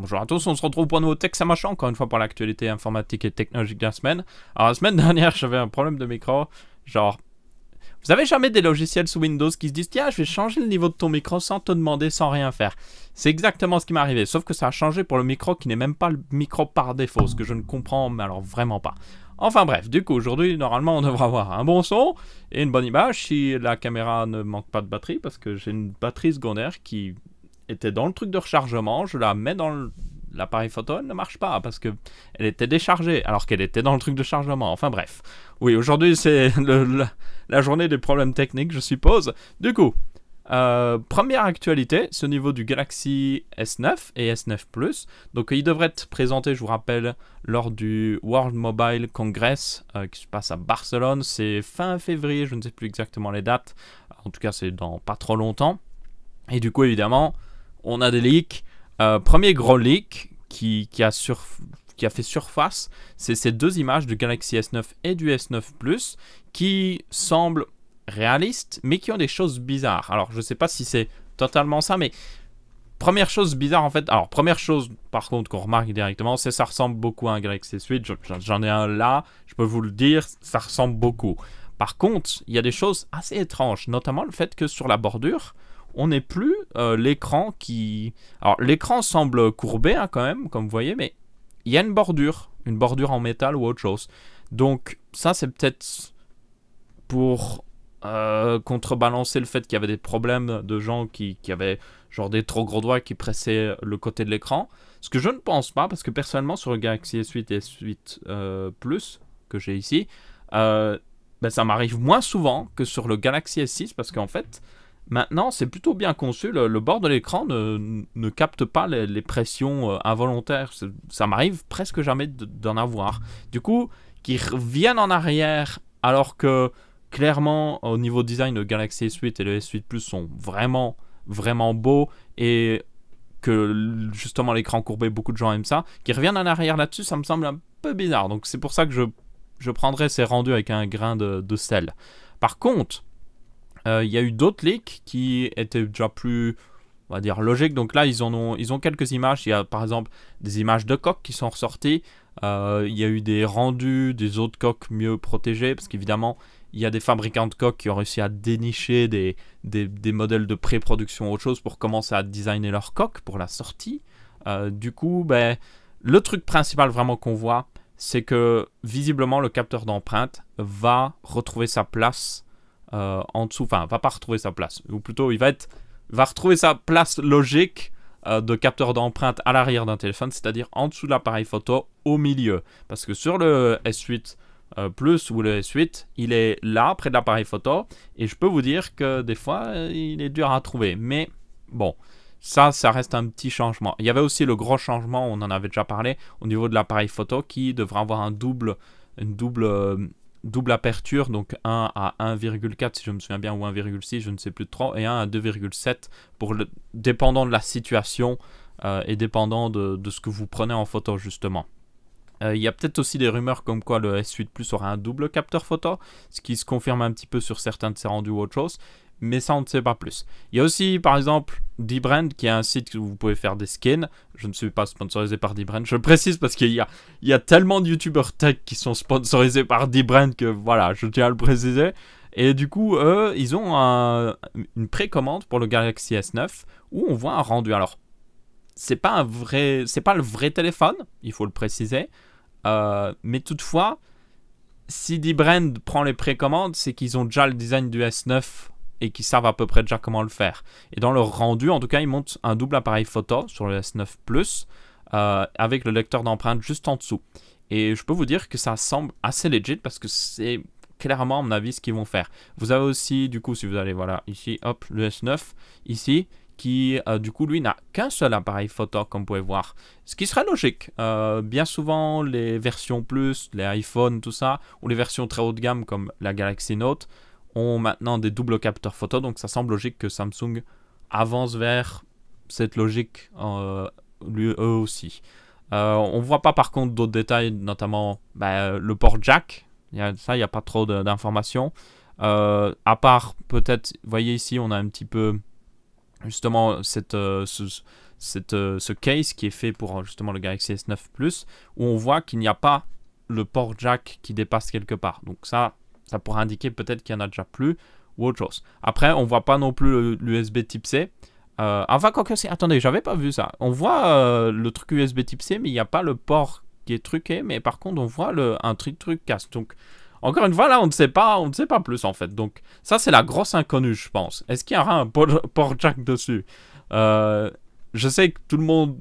Bonjour à tous, on se retrouve pour un nouveau Tech, à machin, encore une fois pour l'actualité informatique et technologique de la semaine. Alors la semaine dernière, j'avais un problème de micro, genre... Vous avez jamais des logiciels sous Windows qui se disent tiens je vais changer le niveau de ton micro sans te demander, sans rien faire. C'est exactement ce qui m'est arrivé, sauf que ça a changé pour le micro qui n'est même pas le micro par défaut, ce que je ne comprends mais alors vraiment pas. Enfin bref, du coup aujourd'hui normalement on devrait avoir un bon son et une bonne image si la caméra ne manque pas de batterie parce que j'ai une batterie secondaire qui était dans le truc de rechargement, je la mets dans l'appareil photo elle ne marche pas parce que elle était déchargée alors qu'elle était dans le truc de chargement. Enfin bref. Oui, aujourd'hui c'est la, journée des problèmes techniques, je suppose. Du coup, euh, première actualité, ce niveau du Galaxy S9 et S9 Plus. Donc il devrait être présenté, je vous rappelle, lors du World Mobile Congress euh, qui se passe à Barcelone. C'est fin février, je ne sais plus exactement les dates. En tout cas, c'est dans pas trop longtemps. Et du coup, évidemment, on a des leaks. Euh, premier gros leak qui, a, sur, qui a fait surface, c'est ces deux images du Galaxy S9 et du S9 Plus qui semblent réalistes, mais qui ont des choses bizarres. Alors, je ne sais pas si c'est totalement ça, mais première chose bizarre en fait, alors première chose par contre qu'on remarque directement, c'est ça ressemble beaucoup à un Galaxy Switch. J'en ai un là, je peux vous le dire, ça ressemble beaucoup. Par contre, il y a des choses assez étranges, notamment le fait que sur la bordure, on n'est plus euh, l'écran qui... Alors l'écran semble courbé hein, quand même, comme vous voyez, mais il y a une bordure, une bordure en métal ou autre chose. Donc ça c'est peut-être pour euh, contrebalancer le fait qu'il y avait des problèmes de gens qui, qui, avaient genre des trop gros doigts qui pressaient le côté de l'écran. Ce que je ne pense pas, parce que personnellement sur le Galaxy S8 et S8 euh, Plus que j'ai ici, ben, ça m'arrive moins souvent que sur le Galaxy S6 parce qu'en fait Maintenant, c'est plutôt bien conçu. Le, bord de l'écran ne, capte pas les, pressions euh, involontaires. Ça m'arrive presque jamais d'en avoir. Du coup, qu'ils reviennent en arrière alors que clairement, au niveau design, le Galaxy S8 et le S8 Plus sont vraiment, vraiment beaux et que justement l'écran courbé, beaucoup de gens aiment ça. Qu'ils reviennent en arrière là-dessus, ça me semble un peu bizarre. Donc c'est pour ça que je, je prendrai ces rendus avec un grain de, de sel. Par contre, il euh, y a eu d'autres leaks qui étaient déjà plus on va dire logique. Donc là, ils ont, ils ont quelques images. Il y a par exemple des images de coques qui sont ressorties. Euh, il y a eu des rendus des autres coques mieux protégées parce qu'évidemment, il y a des fabricants de coques qui ont réussi à dénicher des, des, des modèles de pré-production autre chose pour commencer à designer leur coque pour la sortie. Euh, du coup, ben, le truc principal vraiment qu'on voit, c'est que visiblement le capteur d'empreinte va retrouver sa place euh, en dessous, enfin, va pas retrouver sa place, ou plutôt il va être, va retrouver sa place logique euh, de capteur d'empreinte à l'arrière d'un téléphone, c'est-à-dire en dessous de l'appareil photo, au milieu. Parce que sur le S8 euh, Plus ou le S8, il est là, près de l'appareil photo, et je peux vous dire que des fois, il est dur à trouver. Mais bon, ça, ça reste un petit changement. Il y avait aussi le gros changement, on en avait déjà parlé, au niveau de l'appareil photo qui devrait avoir un double, une double double aperture, donc 1 à 1,4 si je me souviens bien, ou 1,6, je ne sais plus trop, et 1 à 2,7, pour le, dépendant de la situation euh, et dépendant de, ce que vous prenez en photo justement. Euh, il y a peut-être aussi des rumeurs comme quoi le S8 Plus aura un double capteur photo, ce qui se confirme un petit peu sur certains de ses rendus ou autre chose, mais ça on ne sait pas plus. Il y a aussi par exemple Dbrand qui est un site où vous pouvez faire des skins. Je ne suis pas sponsorisé par Dbrand, je précise parce qu'il y a, il y tellement de youtubeurs tech qui sont sponsorisés par Dbrand que voilà, je tiens à le préciser. Et du coup, eux, ils ont une précommande pour le Galaxy S9 où on voit un rendu. Alors, c'est pas un vrai, c'est pas le vrai téléphone, il faut le préciser. Euh, mais toutefois, si Dbrand prend les précommandes, c'est qu'ils ont déjà le design du S9 et qui savent à peu près déjà comment le faire. Et dans leur rendu, en tout cas, ils montent un double appareil photo sur le S9 Plus euh, avec le lecteur d'empreintes juste en dessous. Et je peux vous dire que ça semble assez legit parce que c'est clairement, à mon avis, ce qu'ils vont faire. Vous avez aussi, du coup, si vous allez, voilà, ici, hop, le S9, ici, qui euh, du coup lui n'a qu'un seul appareil photo comme vous pouvez voir. Ce qui serait logique. Euh, bien souvent les versions plus, les iPhones, tout ça, ou les versions très haut de gamme comme la Galaxy Note, ont maintenant des doubles capteurs photo, donc ça semble logique que Samsung avance vers cette logique euh, lui, eux aussi. Euh, on ne voit pas par contre d'autres détails, notamment bah, le port jack. y a, ça, il n'y a pas trop d'informations. Euh, à part peut-être, voyez ici, on a un petit peu justement cette, ce, cette, ce case qui est fait pour justement le Galaxy S9 Plus, où on voit qu'il n'y a pas le port jack qui dépasse quelque part. Donc ça, ça pourrait indiquer peut-être qu'il n'y en a déjà plus ou autre chose. Après, on voit pas non plus l'USB type C. Euh, enfin, quoi que c'est. Attendez, j'avais pas vu ça. On voit euh, le truc USB type C, mais il n'y a pas le port qui est truqué. Mais par contre, on voit le, un truc truc casse. Donc, encore une fois, là, on ne sait pas, on ne sait pas plus en fait. Donc, ça, c'est la grosse inconnue, je pense. Est-ce qu'il y aura un port jack dessus euh, Je sais que tout le monde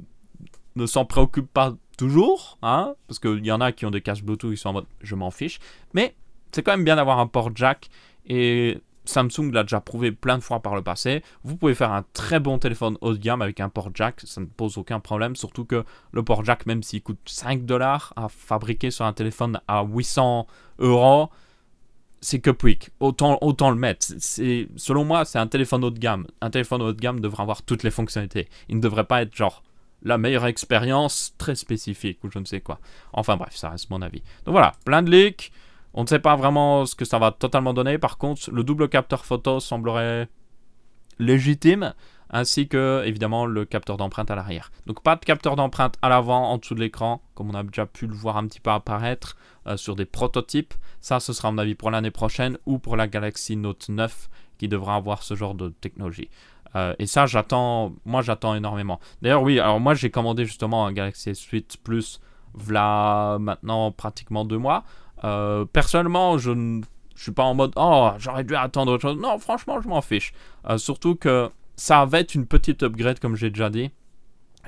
ne s'en préoccupe pas toujours, hein, parce qu'il y en a qui ont des casques Bluetooth, ils sont en mode je m'en fiche. Mais c'est quand même bien d'avoir un port jack et Samsung l'a déjà prouvé plein de fois par le passé. Vous pouvez faire un très bon téléphone haut de gamme avec un port jack, ça ne pose aucun problème, surtout que le port jack, même s'il coûte 5 dollars à fabriquer sur un téléphone à 800 euros, c'est que Quick. Autant, autant le mettre. C'est, selon moi, c'est un téléphone haut de gamme. Un téléphone haut de gamme devrait avoir toutes les fonctionnalités. Il ne devrait pas être genre la meilleure expérience très spécifique ou je ne sais quoi. Enfin bref, ça reste mon avis. Donc voilà, plein de leaks. On ne sait pas vraiment ce que ça va totalement donner. Par contre, le double capteur photo semblerait légitime, ainsi que évidemment le capteur d'empreinte à l'arrière. Donc pas de capteur d'empreinte à l'avant, en dessous de l'écran, comme on a déjà pu le voir un petit peu apparaître euh, sur des prototypes. Ça, ce sera à mon avis pour l'année prochaine ou pour la Galaxy Note 9 qui devra avoir ce genre de technologie. Euh, et ça, j'attends, moi j'attends énormément. D'ailleurs, oui, alors moi j'ai commandé justement un Galaxy S8 Plus voilà maintenant pratiquement deux mois. Euh, personnellement, je ne suis pas en mode oh j'aurais dû attendre autre chose. Non, franchement, je m'en fiche. Euh, surtout que ça va être une petite upgrade comme j'ai déjà dit.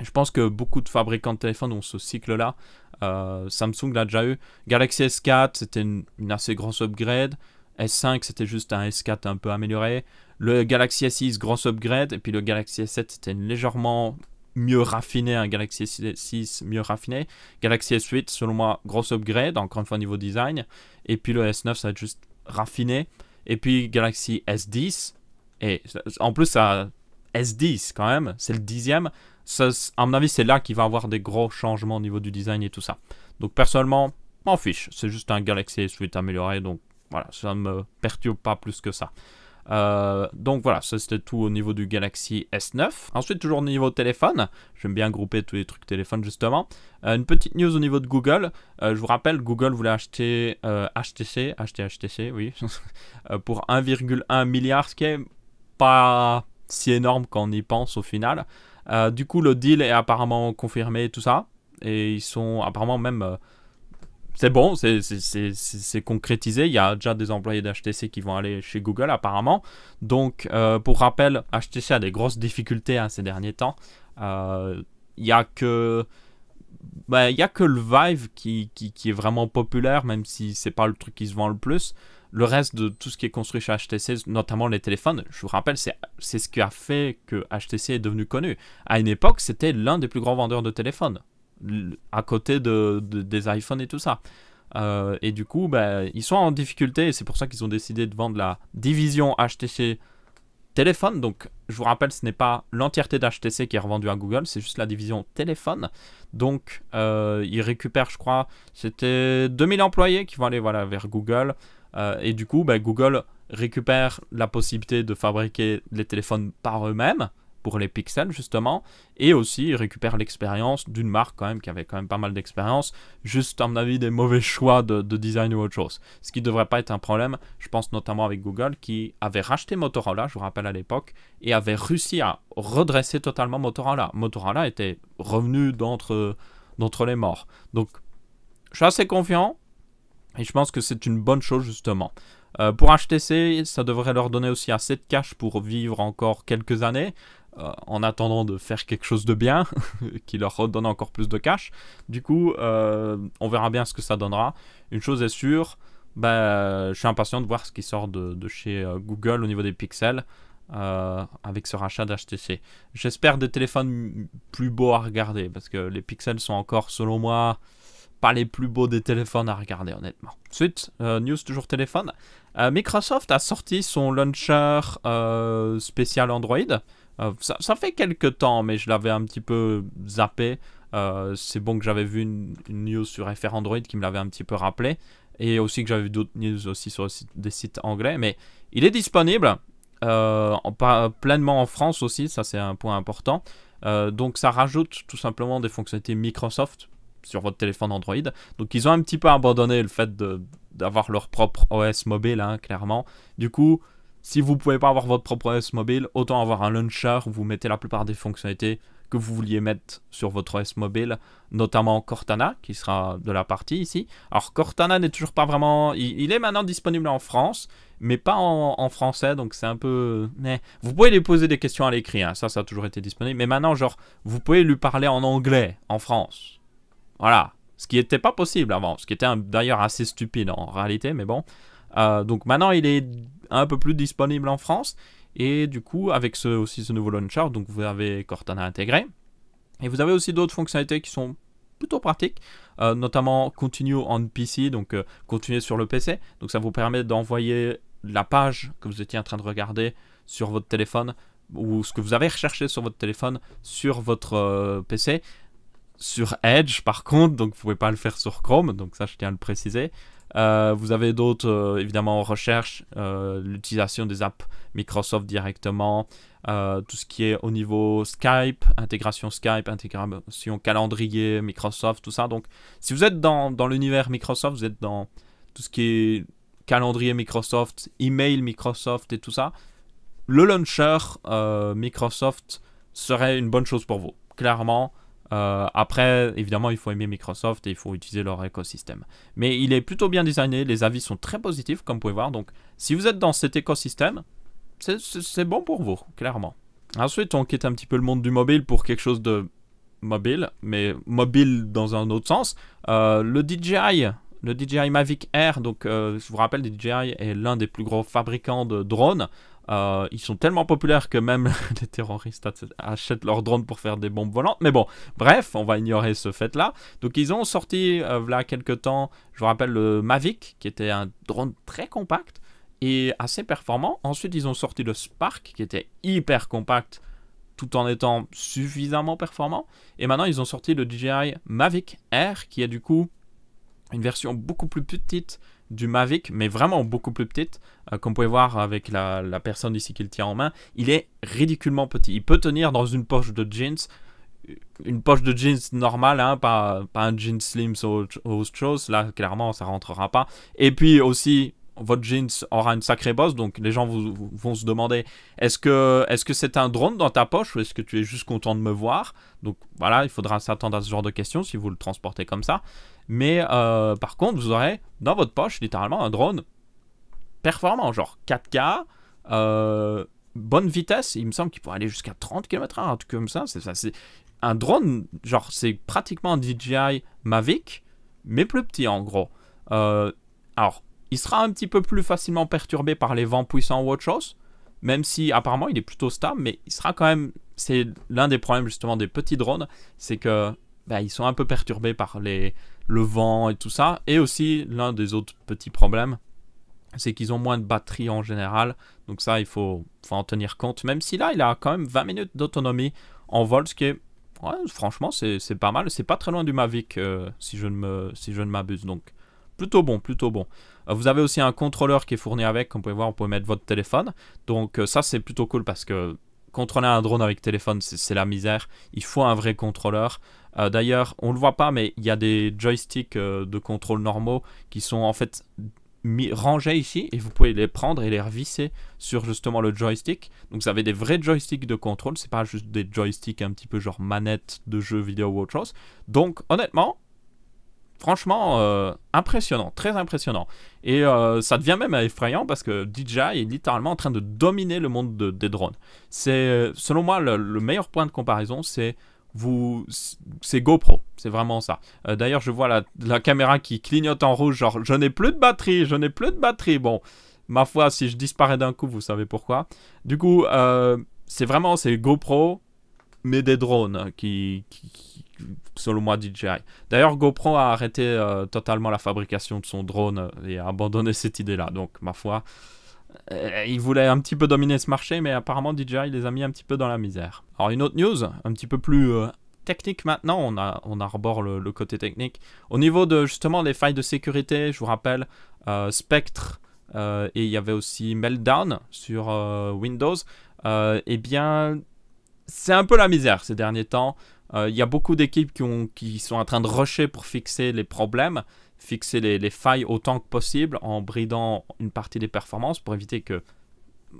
Je pense que beaucoup de fabricants de téléphones ont ce cycle-là. Euh, Samsung l'a déjà eu. Galaxy S4, c'était une, assez grosse upgrade. S5, c'était juste un S4 un peu amélioré. Le Galaxy S6, grosse upgrade. Et puis le Galaxy S7, c'était légèrement mieux raffiné, un Galaxy S6 mieux raffiné. Galaxy S8, selon moi, gros upgrade, encore une fois, niveau design. Et puis le S9, ça va être juste raffiné. Et puis Galaxy S10. Et en plus, ça, S10 quand même, c'est le dixième. Ça, à mon avis, c'est là qu'il va avoir des gros changements au niveau du design et tout ça. Donc personnellement, m'en fiche. C'est juste un Galaxy S8 amélioré, donc voilà, ça ne me perturbe pas plus que ça. Euh, donc voilà, ça c'était tout au niveau du Galaxy S9. Ensuite, toujours au niveau téléphone, j'aime bien grouper tous les trucs téléphone justement. Euh, une petite news au niveau de Google. Euh, je vous rappelle, Google voulait acheter HTC, acheter HTC, oui, pour 1,1 milliard, ce qui est pas si énorme quand on y pense au final. du coup, le deal est apparemment confirmé, tout ça. Et ils sont apparemment même c'est bon, c'est concrétisé. Il y a déjà des employés d'HTC qui vont aller chez Google apparemment. Donc, euh, pour rappel, HTC a des grosses difficultés hein, ces derniers temps. Euh, il n'y a que... Bah, a que le Vive qui, est vraiment populaire, même si c'est pas le truc qui se vend le plus. Le reste de tout ce qui est construit chez HTC, notamment les téléphones, je vous rappelle, c'est ce qui a fait que HTC est devenu connu. À une époque, c'était l'un des plus grands vendeurs de téléphones à côté de, des iPhones et tout ça. Euh, et du coup, bah, ils sont en difficulté et c'est pour ça qu'ils ont décidé de vendre la division HTC téléphone. Donc, je vous rappelle, ce n'est pas l'entièreté d'HTC qui est revendue à Google, c'est juste la division téléphone. Donc, euh, ils récupèrent, je crois, c'était 2000 employés qui vont aller voilà, vers Google. Euh, et du coup, bah, Google récupère la possibilité de fabriquer les téléphones par eux-mêmes les pixels justement, et aussi récupère l'expérience d'une marque quand même qui avait quand même pas mal d'expérience, juste en mon avis des mauvais choix de, design ou autre chose. Ce qui devrait pas être un problème, je pense notamment avec Google qui avait racheté Motorola, je vous rappelle à l'époque, et avait réussi à redresser totalement Motorola. Motorola était revenu d'entre, d'entre les morts. Donc je suis assez confiant, et je pense que c'est une bonne chose justement. Euh, pour pour HTC, ça devrait leur donner aussi assez de cash pour vivre encore quelques années. Euh, en attendant de faire quelque chose de bien, qui leur redonne encore plus de cash. Du coup, euh, on verra bien ce que ça donnera. Une chose est sûre, bah, je suis impatient de voir ce qui sort de, chez euh, Google au niveau des pixels avec ce rachat d'HTC. J'espère des téléphones plus beaux à regarder, parce que les pixels sont encore, selon moi, pas les plus beaux des téléphones à regarder, honnêtement. Suite, news toujours téléphone. Microsoft a sorti son launcher spécial Android. Euh, ça, fait quelques temps, mais je l'avais un petit peu zappé. Euh, c'est bon que j'avais vu une, news sur FR Android qui me l'avait un petit peu rappelé. Et aussi que j'avais vu d'autres news aussi sur des sites anglais. Mais il est disponible euh, pas, pleinement en France aussi, ça c'est un point important. donc ça rajoute tout simplement des fonctionnalités Microsoft sur votre téléphone Android. Donc ils ont un petit peu abandonné le fait d'avoir leur propre OS mobile, hein, clairement. Du coup, si vous pouvez pas avoir votre propre s mobile, autant avoir un launcher où vous mettez la plupart des fonctionnalités que vous vouliez mettre sur votre s mobile, notamment Cortana, qui sera de la partie ici. Alors Cortana n'est toujours pas vraiment... Il, est maintenant disponible en France, mais pas en, français, donc c'est un peu... Mais eh. vous pouvez lui poser des questions à l'écrit, hein. ça, ça a toujours été disponible. Mais maintenant, genre, vous pouvez lui parler en anglais, en France. Voilà. Ce qui n'était pas possible avant, ce qui était d'ailleurs assez stupide en réalité, mais bon. Euh, donc maintenant, il est un peu plus disponible en France. Et du coup, avec ce, aussi ce nouveau launcher, donc vous avez Cortana intégré. Et vous avez aussi d'autres fonctionnalités qui sont plutôt pratiques euh, notamment continue on PC, donc euh, continuer sur le PC. Donc ça vous permet d'envoyer la page que vous étiez en train de regarder sur votre téléphone ou ce que vous avez recherché sur votre téléphone sur votre euh, PC. Sur Edge par contre, donc vous pouvez pas le faire sur Chrome, donc ça je tiens à le préciser. Euh, vous avez d'autres, euh, évidemment, en recherche, euh, l'utilisation des apps Microsoft directement, tout ce qui est au niveau Skype, intégration Skype, intégration calendrier Microsoft, tout ça. Donc, si vous êtes dans, dans l'univers Microsoft, vous êtes dans tout ce qui est calendrier Microsoft, email Microsoft et tout ça, le launcher Microsoft serait une bonne chose pour vous. Clairement, euh, après, évidemment, il faut aimer Microsoft et il faut utiliser leur écosystème. Mais il est plutôt bien designé, les avis sont très positifs, comme vous pouvez voir. Donc, si vous êtes dans cet écosystème, c'est bon pour vous, clairement. Ensuite, on quitte un petit peu le monde du mobile pour quelque chose de mobile, mais mobile dans un autre sens. Euh, le DJI, le DJI Mavic Air, donc euh, je vous rappelle, DJI est l'un des plus gros fabricants de drones. Euh, ils sont tellement populaires que même les terroristes achètent leurs drones pour faire des bombes volantes. Mais bon, bref, on va ignorer ce fait-là. Donc ils ont sorti, euh, voilà, quelques temps, je vous rappelle, le Mavic, qui était un drone très compact et assez performant. Ensuite, ils ont sorti le Spark, qui était hyper compact tout en étant suffisamment performant. Et maintenant, ils ont sorti le DJI Mavic Air, qui est du coup une version beaucoup plus petite du Mavic, mais vraiment beaucoup plus petite. comme vous pouvez voir avec la, personne ici qu'il tient en main, il est ridiculement petit. Il peut tenir dans une poche de jeans, euh, une poche de jeans normale, hein, pas, pas, un jean slim ou autre chose. Là, clairement, ça rentrera pas. Et puis aussi, votre jeans aura une sacrée bosse, donc les gens vont se demander est-ce que est-ce que c'est un drone dans ta poche ou est-ce que tu es juste content de me voir Donc voilà, il faudra s'attendre à ce genre de questions si vous le transportez comme ça. Mais euh, par contre, vous aurez dans votre poche littéralement un drone performant, genre 4K, euh, bonne vitesse. Il me semble qu'il pourrait aller jusqu'à 30 km/h, un truc comme ça. C'est un drone, genre c'est pratiquement un DJI Mavic, mais plus petit en gros. Euh, alors, il sera un petit peu plus facilement perturbé par les vents puissants ou autre chose, même si apparemment il est plutôt stable, mais il sera quand même. C'est l'un des problèmes justement des petits drones, c'est que bah, ils sont un peu perturbés par les, le vent et tout ça. Et aussi l'un des autres petits problèmes, c'est qu'ils ont moins de batterie en général. Donc ça, il faut, en tenir compte. Même si là, il a quand même 20 minutes d'autonomie en vol, ce qui est... franchement, c'est pas mal. C'est pas très loin du Mavic, euh, si je ne m'abuse. donc plutôt bon, plutôt bon. Euh, vous avez aussi un contrôleur qui est fourni avec, comme vous pouvez voir, vous pouvez mettre votre téléphone. Donc euh, ça c'est plutôt cool parce que contrôler un drone avec téléphone c'est la misère. Il faut un vrai contrôleur. Euh, d'ailleurs, on le voit pas, mais il y a des joysticks de contrôle normaux qui sont en fait rangés ici et vous pouvez les prendre et les revisser sur justement le joystick. Donc vous avez des vrais joysticks de contrôle, c'est pas juste des joysticks un petit peu genre manette de jeu vidéo ou autre chose. Donc honnêtement, franchement euh, impressionnant, très impressionnant. Et euh, ça devient même effrayant parce que DJI est littéralement en train de dominer le monde des drones. C'est, selon moi, le, meilleur point de comparaison, c'est vous, c'est GoPro, c'est vraiment ça. Euh, d'ailleurs, je vois la, caméra qui clignote en rouge, genre je n'ai plus de batterie, je n'ai plus de batterie. Bon, ma foi, si je disparais d'un coup, vous savez pourquoi. Du coup, c'est vraiment c'est GoPro, mais des drones qui, selon moi, DJI. D'ailleurs, GoPro a arrêté euh, totalement la fabrication de son drone euh, et a abandonné cette idée-là. Donc, ma foi, euh, ils voulaient un petit peu dominer ce marché, mais apparemment, DJI les a mis un petit peu dans la misère. Alors, une autre news, un petit peu plus technique maintenant, on, a, on arbore le, le, côté technique. Au niveau de justement des failles de sécurité, je vous rappelle, Spectre et il y avait aussi Meltdown sur Windows, eh bien, c'est un peu la misère ces derniers temps. Il euh, y a beaucoup d'équipes qui, sont en train de rusher pour fixer les problèmes, fixer les, failles autant que possible en bridant une partie des performances pour éviter que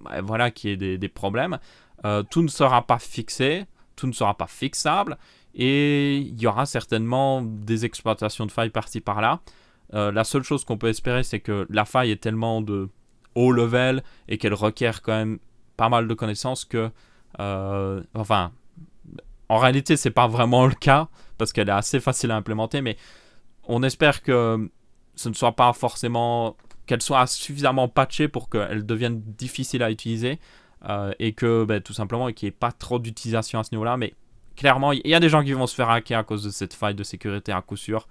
bah, voilà qu'il y ait des, problèmes. Euh, tout ne sera pas fixé, tout ne sera pas fixable et il y aura certainement des exploitations de failles par-ci par-là. Euh, la seule chose qu'on peut espérer, c'est que la faille est tellement de haut level et qu'elle requiert quand même pas mal de connaissances que, enfin, en réalité, c'est pas vraiment le cas parce qu'elle est assez facile à implémenter, mais on espère que ce ne soit pas forcément qu'elle soit suffisamment patchée pour qu'elle devienne difficile à utiliser euh, et que ben, tout simplement qu'il n'y ait pas trop d'utilisation à ce niveau-là. Mais clairement, il y a des gens qui vont se faire hacker à cause de cette faille de sécurité à coup sûr.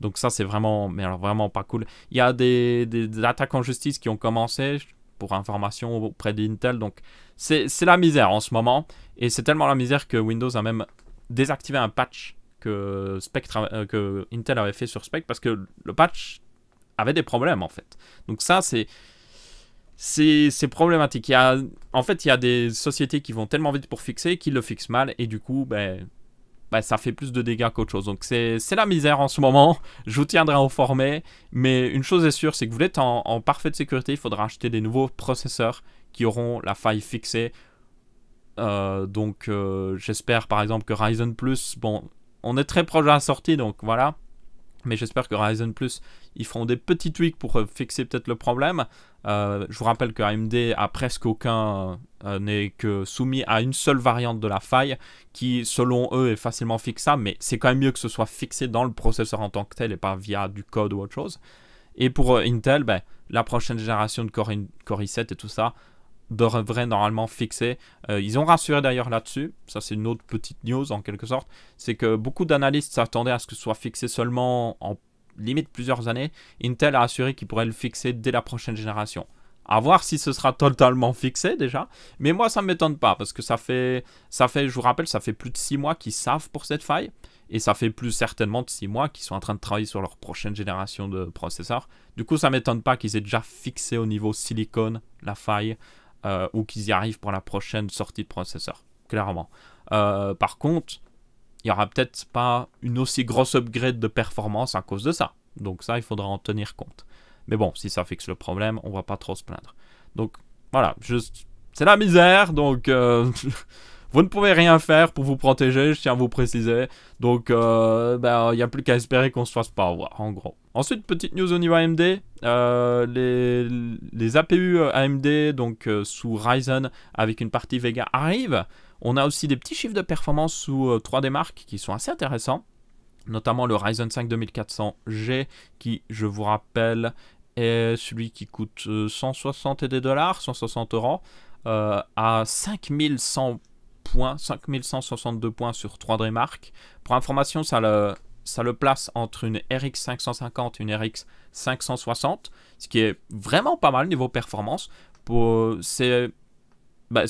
Donc ça, c'est vraiment, mais alors vraiment pas cool. Il y a des attaques en justice qui ont commencé pour information auprès d'Intel. Donc c'est la misère en ce moment. Et c'est tellement la misère que Windows a même désactivé un patch que, Spectre, euh, que Intel avait fait sur Spectre parce que le patch avait des problèmes en fait. Donc ça c'est... C'est problématique. Il y a, en fait, il y a des sociétés qui vont tellement vite pour fixer qu'ils le fixent mal et du coup, ben, bah, ça fait plus de dégâts qu'autre chose. Donc c'est la misère en ce moment. Je vous tiendrai informé. Mais une chose est sûre, c'est que vous êtes en, en, parfaite sécurité. Il faudra acheter des nouveaux processeurs qui auront la faille fixée. Euh, donc euh, j'espère par exemple que Ryzen Plus, bon, on est très proche de la sortie, donc voilà mais j'espère que Ryzen Plus, ils feront des petits tweaks pour euh, fixer peut-être le problème. Euh, je vous rappelle que AMD a presque aucun euh, n'est que soumis à une seule variante de la faille qui, selon eux, est facilement fixable, mais c'est quand même mieux que ce soit fixé dans le processeur en tant que tel et pas via du code ou autre chose. Et pour Intel, ben, la prochaine génération de Core i7 et tout ça, devrait normalement fixer. Euh, ils ont rassuré d'ailleurs là-dessus, ça c'est une autre petite news en quelque sorte, c'est que beaucoup d'analystes s'attendaient à ce que ce soit fixé seulement en limite plusieurs années. Intel a assuré qu'il pourrait le fixer dès la prochaine génération. À voir si ce sera totalement fixé déjà. Mais moi, ça ne m'étonne pas parce que ça fait, ça fait, je vous rappelle, ça fait plus de 6 mois qu'ils savent pour cette faille. Et ça fait plus certainement de 6 mois qu'ils sont en train de travailler sur leur prochaine génération de processeurs. Du coup, ça ne m'étonne pas qu'ils aient déjà fixé au niveau silicone la faille. Euh, ou qu'ils y arrivent pour la prochaine sortie de processeur, clairement. Euh, par contre, il n'y aura peut-être pas une aussi grosse upgrade de performance à cause de ça. Donc ça, il faudra en tenir compte. Mais bon, si ça fixe le problème, on va pas trop se plaindre. Donc voilà, juste, c'est la misère, donc euh, vous ne pouvez rien faire pour vous protéger, je tiens à vous préciser. Donc ben, il n'y a plus qu'à espérer qu'on se fasse pas avoir, en gros. Ensuite, petite news au niveau AMD, euh, les, APU euh, AMD donc euh, sous Ryzen avec une partie Vega arrivent. On a aussi des petits chiffres de performance sous 3D Mark qui sont assez intéressants, notamment le Ryzen 5 2400G qui, je vous rappelle, est celui qui coûte 160 et des dollars, 160 euros, à 5100 5162 points sur 3D Mark. Pour information, ça le ça le place entre une RX 550 et une RX 560, ce qui est vraiment pas mal niveau performance. C'est un bah,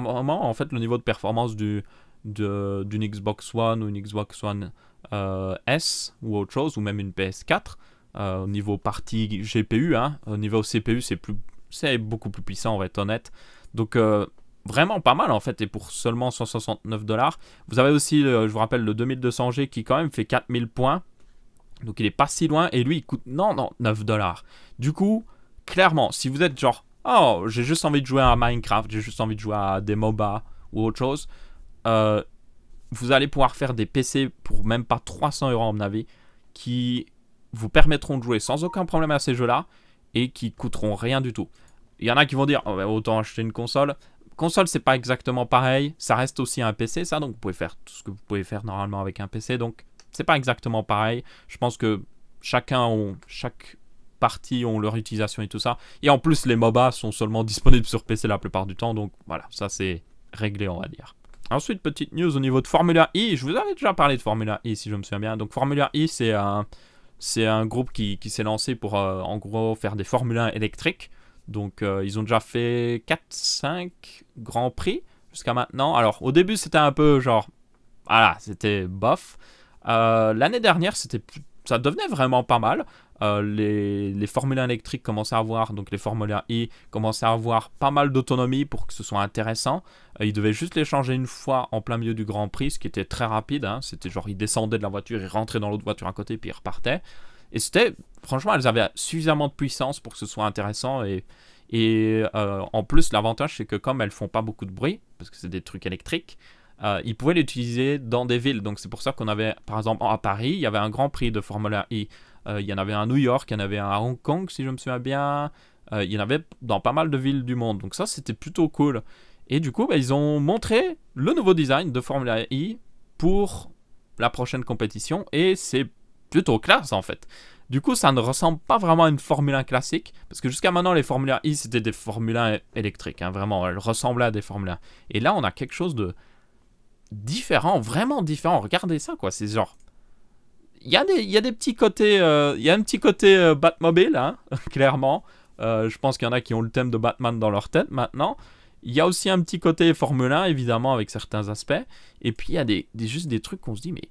moment en fait le niveau de performance d'une du, d'une Xbox One ou une Xbox One euh, S ou autre chose, ou même une PS4. Euh, au niveau partie GPU, hein. au niveau CPU, c'est beaucoup plus puissant, on va être honnête. Donc, euh, vraiment pas mal en fait. Et pour seulement 169 dollars, vous avez aussi, euh, je vous rappelle, le 2200G qui quand même fait 4000 points. Donc il est pas si loin. Et lui, il coûte non, non, 9 dollars. Du coup, clairement, si vous êtes genre, oh, j'ai juste envie de jouer à Minecraft, j'ai juste envie de jouer à des MOBA ou autre chose, euh, vous allez pouvoir faire des PC pour même pas 300 euros à mon avis, qui vous permettront de jouer sans aucun problème à ces jeux-là et qui coûteront rien du tout. Il y en a qui vont dire, oh, autant acheter une console console, c'est pas exactement pareil. Ça reste aussi un PC, ça, donc vous pouvez faire tout ce que vous pouvez faire normalement avec un PC. Donc, c'est pas exactement pareil. Je pense que chacun, ont, chaque partie ont leur utilisation et tout ça. Et en plus, les MOBA sont seulement disponibles sur PC la plupart du temps. Donc, voilà, ça c'est réglé, on va dire. Ensuite, petite news au niveau de Formula E. Je vous avais déjà parlé de Formula E, si je me souviens bien. Donc, Formula E, c'est un, c'est un groupe qui, s'est lancé pour, euh, en gros, faire des formules 1 électriques. Donc euh, ils ont déjà fait 4-5 Grands Prix jusqu'à maintenant. Alors au début c'était un peu genre, voilà, c'était bof. Euh, l'année dernière c'était ça devenait vraiment pas mal. Euh, les, les Formule 1 électriques commençaient à avoir, donc les Formule 1 i commençaient à avoir pas mal d'autonomie pour que ce soit intéressant. ils devaient juste les changer une fois en plein milieu du Grand Prix, ce qui était très rapide. Hein. C'était genre, ils descendaient de la voiture, ils rentraient dans l'autre voiture à côté, puis ils repartaient. Et c'était, franchement, elles avaient suffisamment de puissance pour que ce soit intéressant. Et, euh, en plus, l'avantage, c'est que comme elles font pas beaucoup de bruit, parce que c'est des trucs électriques, euh, ils pouvaient l'utiliser dans des villes. Donc c'est pour ça qu'on avait, par exemple, à Paris, il y avait un Grand Prix de Formula E. Euh, il y en avait un à New York, il y en avait un à Hong Kong, si je me souviens bien. il y en avait dans pas mal de villes du monde. Donc ça, c'était plutôt cool. Et du coup, bah, ils ont montré le nouveau design de Formula I pour la prochaine compétition. Et c'est plutôt classe en fait. Du coup, ça ne ressemble pas vraiment à une Formule 1 classique, parce que jusqu'à maintenant, les Formule 1 i, e, c'était des Formule 1 électriques, hein, vraiment, elles ressemblaient à des Formule 1. Et là, on a quelque chose de différent, vraiment différent. Regardez ça, quoi, c'est genre... Il y, a des, il y a des petits côtés, euh, il y a un petit côté euh, Batmobile, hein, clairement. Euh, je pense qu'il y en a qui ont le thème de Batman dans leur tête maintenant. Il y a aussi un petit côté Formule 1, évidemment, avec certains aspects. Et puis, il y a des juste des trucs qu'on se dit, mais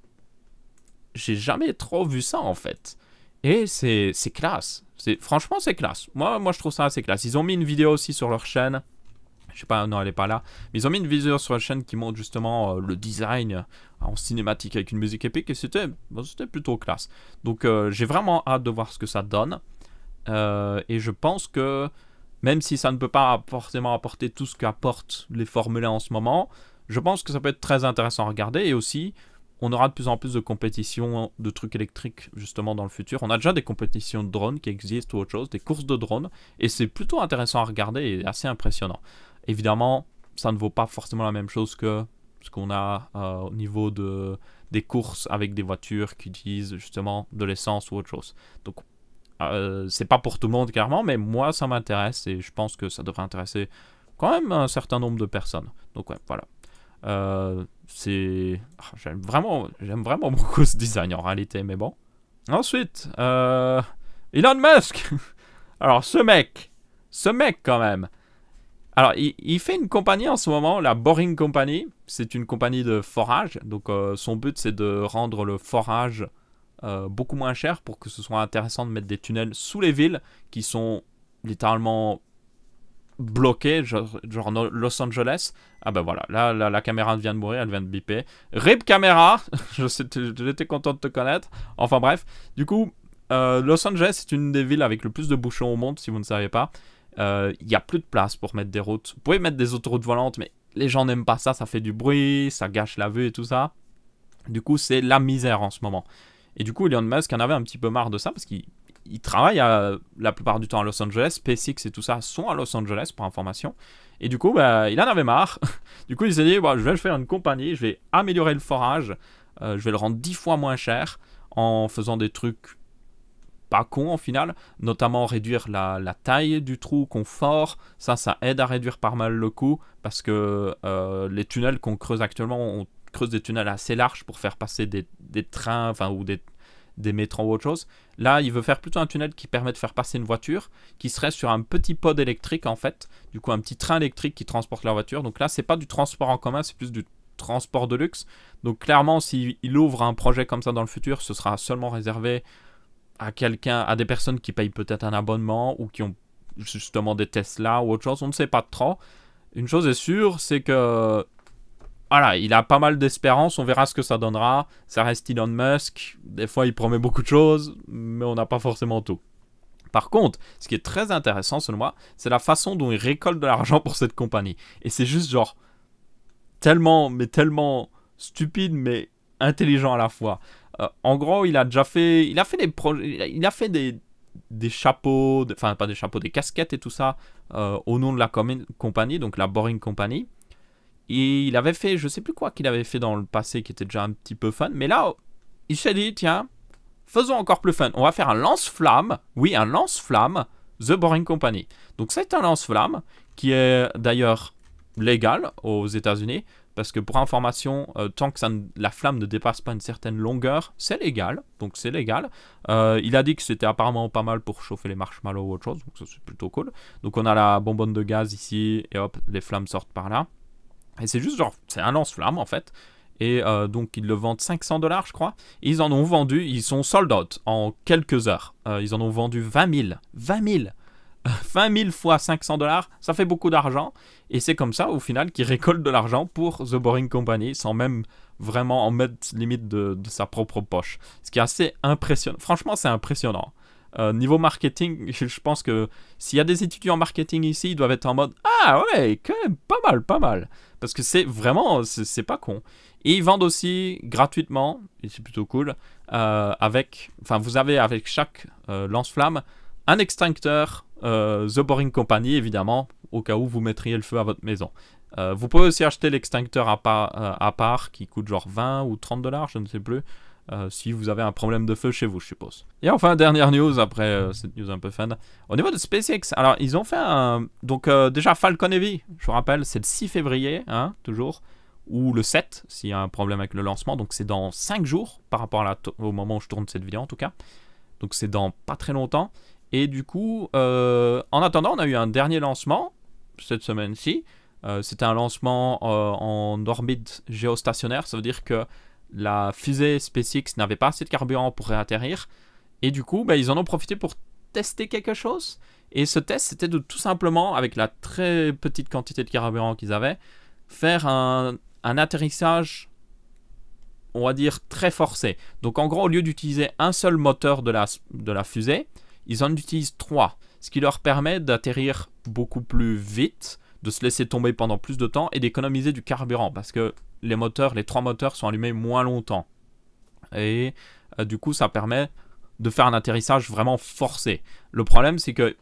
j'ai jamais trop vu ça en fait. Et c'est classe. Franchement, c'est classe. Moi, moi, je trouve ça assez classe. Ils ont mis une vidéo aussi sur leur chaîne. Je sais pas, non, elle est pas là. Mais ils ont mis une vidéo sur la chaîne qui montre justement euh, le design euh, en cinématique avec une musique épique. Et c'était plutôt classe. Donc, euh, j'ai vraiment hâte de voir ce que ça donne. et je pense que même si ça ne peut pas forcément apporter tout ce qu'apportent les formulaires en ce moment, je pense que ça peut être très intéressant à regarder. Et aussi, on aura de plus en plus de compétitions de trucs électriques justement dans le futur. On a déjà des compétitions de drones qui existent ou autre chose, des courses de drones, et c'est plutôt intéressant à regarder et assez impressionnant. Évidemment, ça ne vaut pas forcément la même chose que ce qu'on a euh, au niveau de, des courses avec des voitures qui utilisent justement de l'essence ou autre chose. Donc, euh, c'est pas pour tout le monde clairement, mais moi ça m'intéresse et je pense que ça devrait intéresser quand même un certain nombre de personnes. Donc, voilà. Euh, c'est ah, j'aime vraiment j'aime vraiment beaucoup ce design en réalité mais bon ensuite euh, Elon Musk alors ce mec ce mec quand même alors, il, fait une compagnie en ce moment, la Boring Company. C'est une compagnie de forage. Donc, euh, son but, c'est de rendre le forage beaucoup moins cher pour que ce soit intéressant de mettre des tunnels sous les villes qui sont littéralement bloqué, genre, Los Angeles. Ah ben voilà, là, la caméra vient de mourir, elle vient de biper. RIP caméra J'étais content de te connaître. Enfin bref, du coup, euh, Los Angeles est une des villes avec le plus de bouchons au monde, si vous ne savez pas. Euh, il n'y a plus de place pour mettre des routes. Vous pouvez mettre des autoroutes volantes, mais les gens n'aiment pas ça, ça fait du bruit, ça gâche la vue et tout ça. Du coup, c'est la misère en ce moment. Et du coup, Elon Musk en avait un petit peu marre de ça parce qu'il il travaille à, euh, la plupart du temps à Los Angeles. SpaceX et tout ça sont à Los Angeles, pour information. Et du coup, bah, il en avait marre. du coup, il s'est dit bah, je vais faire une compagnie, je vais améliorer le forage, euh, je vais le rendre 10 fois moins cher en faisant des trucs pas cons en final, notamment réduire la, taille du trou qu'on fore. Ça, ça aide à réduire par mal le coût parce que euh, les tunnels qu'on creuse actuellement, on creuse des tunnels assez larges pour faire passer des, des trains enfin, ou des des métros ou autre chose. Là, il veut faire plutôt un tunnel qui permet de faire passer une voiture qui serait sur un petit pod électrique en fait. Du coup, un petit train électrique qui transporte la voiture. Donc là, c'est pas du transport en commun, c'est plus du transport de luxe. Donc clairement, s'il ouvre un projet comme ça dans le futur, ce sera seulement réservé à quelqu'un, à des personnes qui payent peut-être un abonnement ou qui ont justement des Tesla ou autre chose. On ne sait pas trop. Une chose est sûre, c'est que voilà, il a pas mal d'espérance, on verra ce que ça donnera. Ça reste Elon Musk, des fois il promet beaucoup de choses, mais on n'a pas forcément tout. Par contre, ce qui est très intéressant selon moi, c'est la façon dont il récolte de l'argent pour cette compagnie. Et c'est juste genre tellement, mais tellement stupide, mais intelligent à la fois. Euh, en gros, il a déjà fait, il a fait des il a fait des, des chapeaux, enfin pas des chapeaux, des casquettes et tout ça euh, au nom de la compagnie, donc la Boring Company il avait fait, je sais plus quoi qu'il avait fait dans le passé qui était déjà un petit peu fun, mais là, il s'est dit, tiens, faisons encore plus fun. On va faire un lance-flamme, oui, un lance-flamme, The Boring Company. Donc ça c'est un lance-flamme qui est d'ailleurs légal aux États-Unis, parce que pour information, euh, tant que la flamme ne dépasse pas une certaine longueur, c'est légal. Donc c'est légal. Euh, il a dit que c'était apparemment pas mal pour chauffer les marshmallows ou autre chose, donc ça c'est plutôt cool. Donc on a la bonbonne de gaz ici, et hop, les flammes sortent par là. Et c'est juste genre, c'est un lance-flamme en fait. Et euh, donc ils le vendent 500 dollars, je crois. ils en ont vendu, ils sont sold out en quelques heures. Euh, ils en ont vendu 20 000. 20 000 20 000 fois 500 dollars, ça fait beaucoup d'argent. Et c'est comme ça, au final, qu'ils récoltent de l'argent pour The Boring Company sans même vraiment en mettre limite de sa propre poche. Ce qui est assez impressionnant. Franchement, c'est impressionnant. Euh, niveau marketing, je pense que s'il y a des étudiants en marketing ici, ils doivent être en mode Ah ouais, quand même pas mal, pas mal. Parce que c'est vraiment, c'est pas con. Et ils vendent aussi gratuitement, et c'est plutôt cool, euh, avec, enfin vous avez avec chaque euh, lance-flamme un extincteur The Boring Company, évidemment, au cas où vous mettriez le feu à votre maison. vous pouvez aussi acheter l'extincteur à, part, à part qui coûte genre 20 ou 30 dollars, je ne sais plus. Euh, si vous avez un problème de feu chez vous, je suppose. Et enfin, dernière news après euh, cette news un peu fun. Au niveau de SpaceX, alors ils ont fait un. Donc, euh, déjà Falcon Heavy, je vous rappelle, c'est le 6 février, hein, toujours, ou le 7, s'il y a un problème avec le lancement. Donc, c'est dans 5 jours, par rapport à au moment où je tourne cette vidéo en tout cas. Donc, c'est dans pas très longtemps. Et du coup, en attendant, on a eu un dernier lancement cette semaine-ci. C'était un lancement en orbite géostationnaire, ça veut dire que la fusée SpaceX n'avait pas assez de carburant pour réatterrir. Et du coup, bah, ils en ont profité pour tester quelque chose. Et ce test, c'était de tout simplement, avec la très petite quantité de carburant qu'ils avaient, faire un, atterrissage, on va dire, très forcé. Donc en gros, au lieu d'utiliser un seul moteur de la fusée, ils en utilisent trois. Ce qui leur permet d'atterrir beaucoup plus vite, de se laisser tomber pendant plus de temps et d'économiser du carburant. Parce que les moteurs, les trois moteurs sont allumés moins longtemps. Et euh, du coup, ça permet de faire un atterrissage vraiment forcé. Le problème, c'est que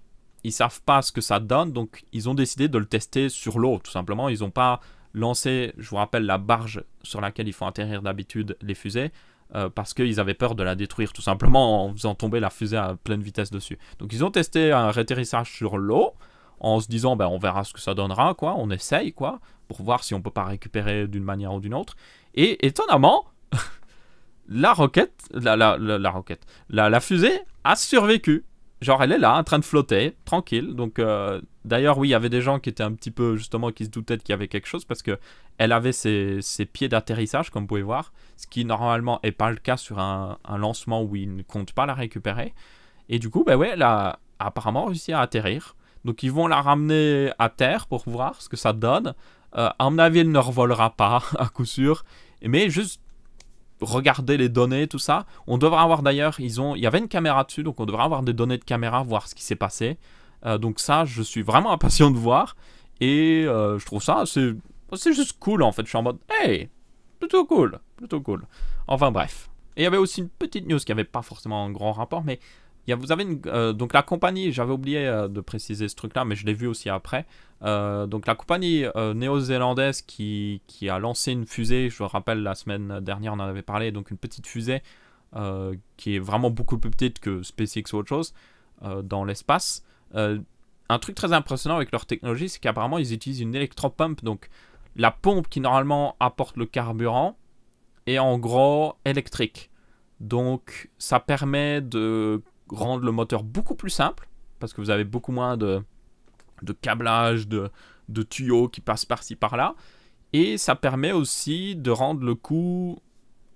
ils savent pas ce que ça donne, donc ils ont décidé de le tester sur l'eau, tout simplement. Ils n'ont pas lancé, je vous rappelle, la barge sur laquelle ils font atterrir d'habitude les fusées, euh, parce qu'ils avaient peur de la détruire, tout simplement, en faisant tomber la fusée à pleine vitesse dessus. Donc ils ont testé un atterrissage sur l'eau, en se disant, ben, on verra ce que ça donnera, quoi, on essaye, quoi pour voir si on peut pas récupérer d'une manière ou d'une autre. Et étonnamment, la roquette, la, la, la, roquette, la, la, fusée a survécu. Genre elle est là, en train de flotter, tranquille. Donc euh, d'ailleurs oui, il y avait des gens qui étaient un petit peu justement qui se doutaient qu'il y avait quelque chose parce que elle avait ses, ses pieds d'atterrissage, comme vous pouvez voir, ce qui normalement est pas le cas sur un, lancement où il ne compte pas la récupérer. Et du coup, ben ouais, elle a apparemment réussi à atterrir. Donc ils vont la ramener à terre pour voir ce que ça donne. Euh, à mon ne revolera pas, à coup sûr. Mais juste regarder les données, tout ça. On devra avoir d'ailleurs, ils ont, il y avait une caméra dessus, donc on devra avoir des données de caméra, voir ce qui s'est passé. Euh, donc ça, je suis vraiment impatient de voir. Et euh, je trouve ça, c'est, c'est juste cool en fait. Je suis en mode, hey, plutôt cool, plutôt cool. Enfin bref. Et il y avait aussi une petite news qui n'avait pas forcément un grand rapport, mais il y a, vous avez euh, donc la compagnie, j'avais oublié euh, de préciser ce truc-là, mais je l'ai vu aussi après. Euh, donc la compagnie néo-zélandaise qui, qui, a lancé une fusée, je vous rappelle, la semaine dernière on en avait parlé, donc une petite fusée qui est vraiment beaucoup plus petite que SpaceX ou autre chose dans l'espace. un truc très impressionnant avec leur technologie, c'est qu'apparemment ils utilisent une électropompe donc la pompe qui normalement apporte le carburant est en gros électrique. Donc ça permet de rendre le moteur beaucoup plus simple, parce que vous avez beaucoup moins de, de câblage, de, tuyaux qui passent par-ci par-là, et ça permet aussi de rendre le coût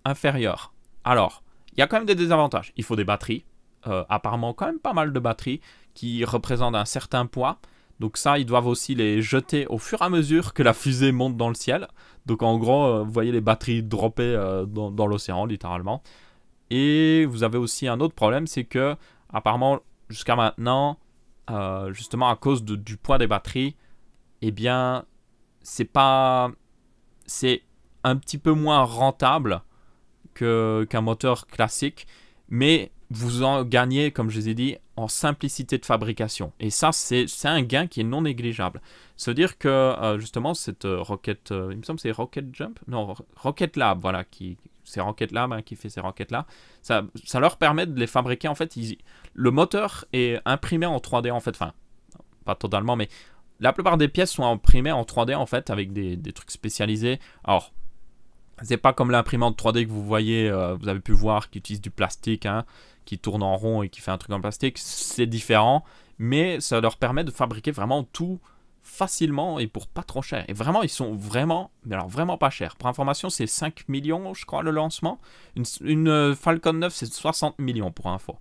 inférieur. Alors, il y a quand même des désavantages. Il faut des batteries, euh, apparemment quand même pas mal de batteries qui représentent un certain poids. Donc ça, ils doivent aussi les jeter au fur et à mesure que la fusée monte dans le ciel. Donc en gros, euh, vous voyez les batteries dropper euh, dans l'océan littéralement. Et vous avez aussi un autre problème, c'est que apparemment jusqu'à maintenant, euh, justement à cause du poids des batteries, eh bien c'est pas, c'est un petit peu moins rentable qu'un moteur classique, mais vous en gagnez, comme je vous ai dit, en simplicité de fabrication. Et ça, c'est un gain qui est non négligeable. Se dire que, euh, justement, cette euh, Rocket... il me semble c'est Rocket Jump Non, Rocket Lab, voilà, qui, ces roquettes-là, ben, qui fait ces roquettes-là, ça, ça, leur permet de les fabriquer. En fait, le moteur est imprimé en 3D, en fait. Enfin, pas totalement, mais la plupart des pièces sont imprimées en 3D, en fait, avec des, trucs spécialisés. Alors, c'est pas comme l'imprimante 3D que vous voyez, euh, vous avez pu voir, qui utilise du plastique, hein, qui tourne en rond et qui fait un truc en plastique. C'est différent, mais ça leur permet de fabriquer vraiment tout facilement et pour pas trop cher. Et vraiment, ils sont vraiment, mais alors vraiment pas cher Pour information, c'est 5 millions, je crois, le lancement. Une, euh, Falcon 9, c'est 60 millions pour info.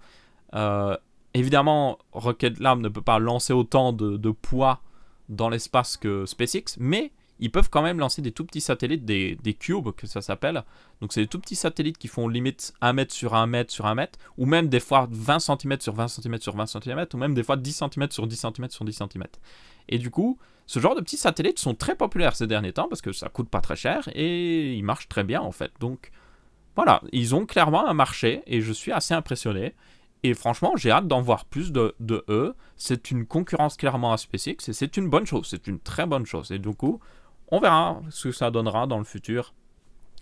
Euh, évidemment, Rocket Lab ne peut pas lancer autant de, de poids dans l'espace que SpaceX, mais ils peuvent quand même lancer des tout petits satellites, des, cubes que ça s'appelle. Donc c'est des tout petits satellites qui font limite 1 mètre sur 1 mètre sur 1 mètre, ou même des fois 20 cm sur 20 cm sur 20 cm, ou même des fois 10 cm sur 10 cm sur 10 cm. Et du coup, ce genre de petits satellites sont très populaires ces derniers temps parce que ça coûte pas très cher et ils marchent très bien en fait. Donc voilà, ils ont clairement un marché et je suis assez impressionné. Et franchement, j'ai hâte d'en voir plus de, de eux. C'est une concurrence clairement à et C'est une bonne chose. C'est une très bonne chose. Et du coup, on verra ce que ça donnera dans le futur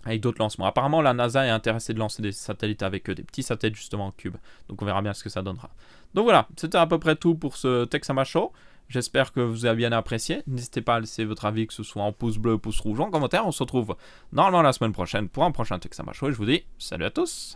avec d'autres lancements. Apparemment, la NASA est intéressée de lancer des satellites avec eux, des petits satellites justement en cube. Donc on verra bien ce que ça donnera. Donc voilà, c'était à peu près tout pour ce Texama Show. J'espère que vous avez bien apprécié. N'hésitez pas à laisser votre avis, que ce soit en pouce bleu, pouce rouge, en commentaire. On se retrouve normalement la semaine prochaine pour un prochain Texama Show. Et je vous dis salut à tous